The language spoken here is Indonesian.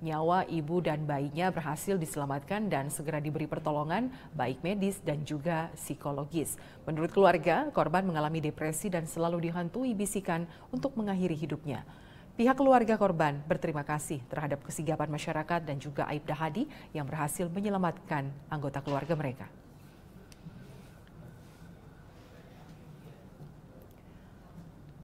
Nyawa ibu dan bayinya berhasil diselamatkan dan segera diberi pertolongan baik medis dan juga psikologis. Menurut keluarga, korban mengalami depresi dan selalu dihantui bisikan untuk mengakhiri hidupnya. Pihak keluarga korban berterima kasih terhadap kesigapan masyarakat dan juga Aib Dahadi yang berhasil menyelamatkan anggota keluarga mereka.